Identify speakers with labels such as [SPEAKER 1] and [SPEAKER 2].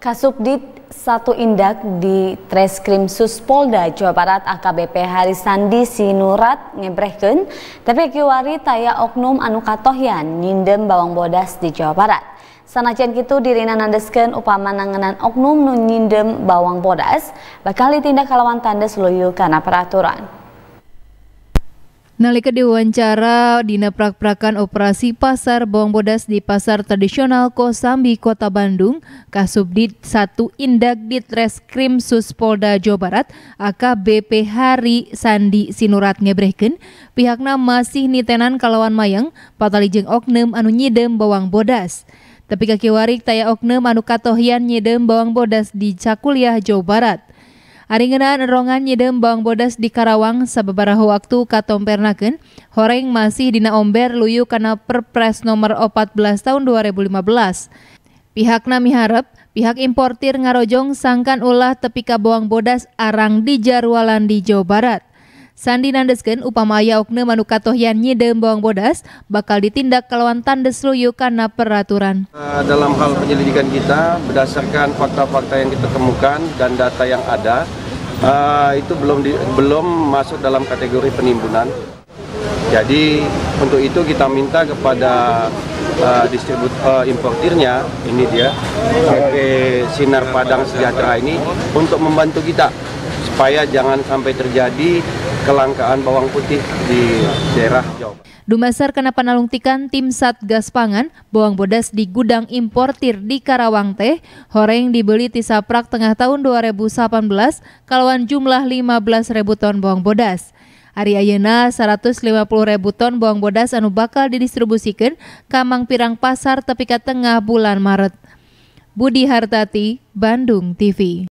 [SPEAKER 1] Kasubdit satu Indak di Treskrim Suspolda Jawa Barat AKBP Hari Sandi Sinurat Ngebrehken tapi kiwari taya oknum anu katohyan nyindem bawang bodas di Jawa Barat. Sanajan kitu dirina nandesken upama nanganan oknum nun nyindem bawang bodas bakal ditindak kalawan tanda luyu karena peraturan.
[SPEAKER 2] Nalika diwawancara Dina Prak-Prakan Operasi Pasar Bawang Bodas di Pasar Tradisional Kosambi, Kota Bandung, Kasubdit 1 Indag Ditreskrim Suspolda Jawa Barat, AKBP Hari Sandi Sinurat ngebrehken, pihaknya masih nitenan kalawan mayang, jeng oknum anu nyidem bawang bodas. Tapi kaki warik taya oknum anu katohian nyidem bawang bodas di Cakuliah, Jawa Barat. Aringeunaan erongan nyidem bawang bodas di Karawang sababaraha waktu katompernakeun horeng masih dina omber luyu kana Perpres nomor 14 tahun 2015. Pihakna miharep pihak importir ngarojong sangkan ulah tepika bawang bodas arang di Jarwalan di Jawa Barat. Sandi nandeskeun upama aya okne manu katohyan nyidem bawang bodas bakal ditindak kalawan tandes luyu kana peraturan.
[SPEAKER 3] Eh, dalam hal penyelidikan kita berdasarkan fakta-fakta yang kita temukan dan data yang ada, uh, itu belum di, belum masuk dalam kategori penimbunan. Jadi untuk itu kita minta kepada uh, distribut uh, importirnya ini dia PT Sinar Padang Sejahtera ini untuk membantu kita supaya jangan sampai terjadi kelangkaan bawang putih di daerah Jawa.
[SPEAKER 2] Dumasar kena panalungtikan tim Satgas Pangan, bawang bodas di gudang importir di Karawang teh, horeng dibeli di Saprak tengah tahun 2018, kalauan jumlah 15 ribu ton bawang bodas. Ari Ayena 150 ribu ton bawang bodas anu bakal didistribusikan kamang pirang pasar tepika tengah bulan Maret. Budi Hartati, Bandung TV.